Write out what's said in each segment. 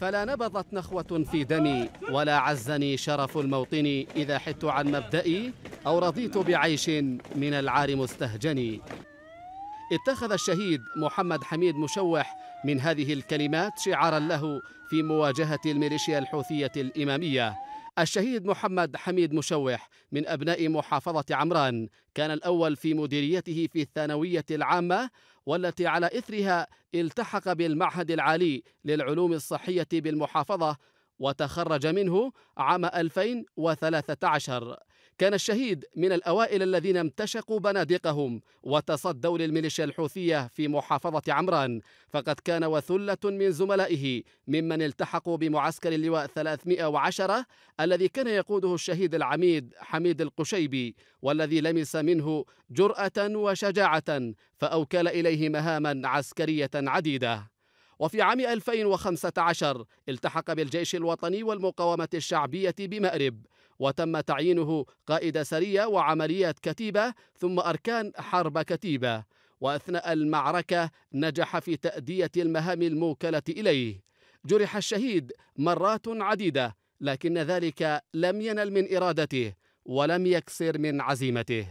فلا نبضت نخوة في دمي ولا عزني شرف الموطن إذا حدت عن مبدئي أو رضيت بعيش من العار مستهجن اتخذ الشهيد محمد حميد مشوح من هذه الكلمات شعارا له في مواجهة الميليشيا الحوثية الإمامية الشهيد محمد حميد مشوح من أبناء محافظة عمران كان الأول في مديريته في الثانوية العامة والتي على إثرها التحق بالمعهد العالي للعلوم الصحية بالمحافظة وتخرج منه عام 2013 كان الشهيد من الأوائل الذين امتشقوا بنادقهم وتصدوا للميليشيا الحوثية في محافظة عمران فقد كان وثلة من زملائه ممن التحقوا بمعسكر اللواء 310 الذي كان يقوده الشهيد العميد حميد القشيبي والذي لمس منه جرأة وشجاعة فأوكل إليه مهاما عسكرية عديدة وفي عام 2015 التحق بالجيش الوطني والمقاومة الشعبية بمأرب وتم تعيينه قائد سرية وعمليات كتيبة ثم أركان حرب كتيبة وأثناء المعركة نجح في تأدية المهام الموكلة إليه جرح الشهيد مرات عديدة لكن ذلك لم ينل من إرادته ولم يكسر من عزيمته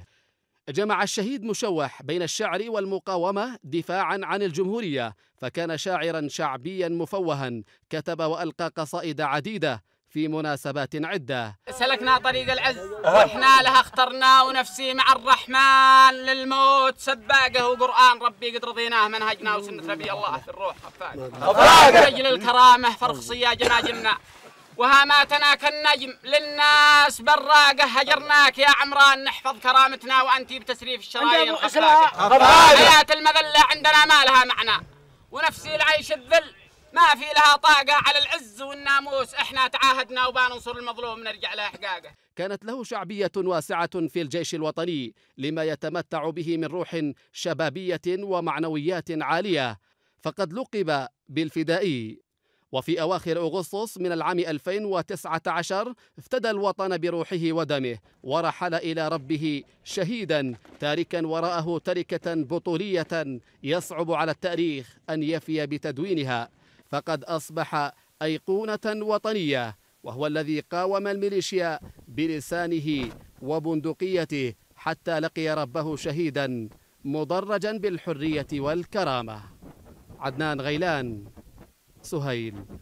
جمع الشهيد مشوح بين الشعر والمقاومة دفاعا عن الجمهورية فكان شاعرا شعبيا مفوها كتب وألقى قصائد عديدة في مناسبات عدة سلكنا طريق العز واحنا لها اخترنا ونفسي مع الرحمن للموت سباقه وقران ربي قد رضيناه منهجنا وسنه نبي الله في الروح خفاق رجل الكرامه فرخ يا ناجمنا وهاماتنا كالنجم للناس براقه هجرناك يا عمران نحفظ كرامتنا وانت بتسريف الشرايين حياه المذله عندنا ما لها معنى ونفسي العيش الذل ما في لها طاقة على العز والناموس احنا تعاهدنا وبننصر المظلوم نرجع لاحقاقه كانت له شعبية واسعة في الجيش الوطني لما يتمتع به من روح شبابية ومعنويات عالية فقد لقب بالفدائي وفي أواخر أغسطس من العام 2019 افتدى الوطن بروحه ودمه ورحل إلى ربه شهيدا تاركا وراءه تركة بطولية يصعب على التاريخ أن يفي بتدوينها فقد أصبح أيقونة وطنية وهو الذي قاوم الميليشيا بلسانه وبندقيته حتى لقي ربه شهيدا مدرجا بالحرية والكرامة عدنان غيلان سهيل